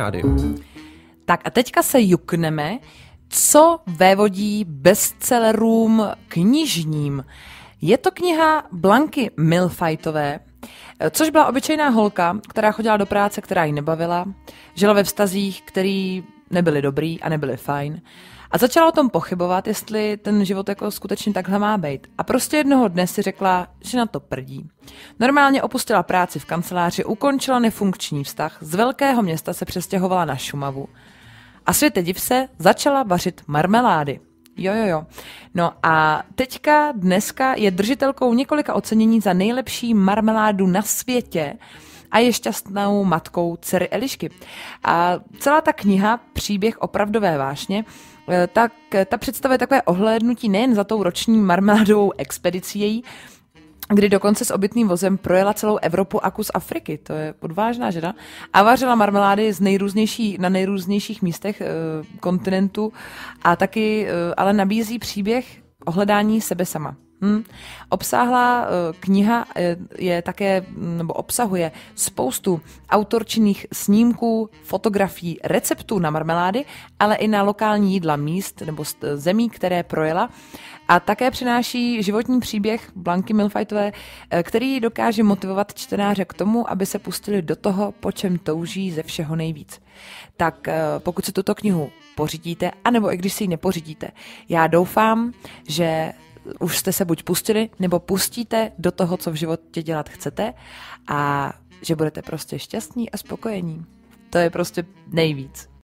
rádiu. Tak a teďka se jukneme, co vévodí bestsellerům knižním. Je to kniha Blanky Milfajtové, což byla obyčejná holka, která chodila do práce, která ji nebavila, žila ve vztazích, který nebyly dobrý a nebyly fajn. A začala o tom pochybovat, jestli ten život jako skutečně takhle má být. A prostě jednoho dne si řekla, že na to prdí. Normálně opustila práci v kanceláři, ukončila nefunkční vztah, z velkého města se přestěhovala na Šumavu. A světe div se, začala vařit marmelády. Jo, jo, jo. No a teďka, dneska je držitelkou několika ocenění za nejlepší marmeládu na světě a je šťastnou matkou dcery Elišky. A celá ta kniha, příběh opravdové vášně, eh, tak ta představuje takové ohlédnutí nejen za tou roční marmádovou expedicí její, kdy dokonce s obytným vozem projela celou Evropu a kus Afriky, to je odvážná žena, a vařila marmelády z nejrůznější, na nejrůznějších místech e, kontinentu a taky e, ale nabízí příběh ohledání sebe sama. Hmm. Obsáhlá eh, kniha eh, je také, hm, nebo obsahuje spoustu autorčinných snímků, fotografií, receptů na marmelády, ale i na lokální jídla míst nebo zemí, které projela. A také přináší životní příběh Blanky Milfajtové, eh, který dokáže motivovat čtenáře k tomu, aby se pustili do toho, po čem touží ze všeho nejvíc. Tak pokud se tuto knihu pořídíte, anebo i když si ji nepořídíte, já doufám, že už jste se buď pustili, nebo pustíte do toho, co v životě dělat chcete a že budete prostě šťastní a spokojení. To je prostě nejvíc.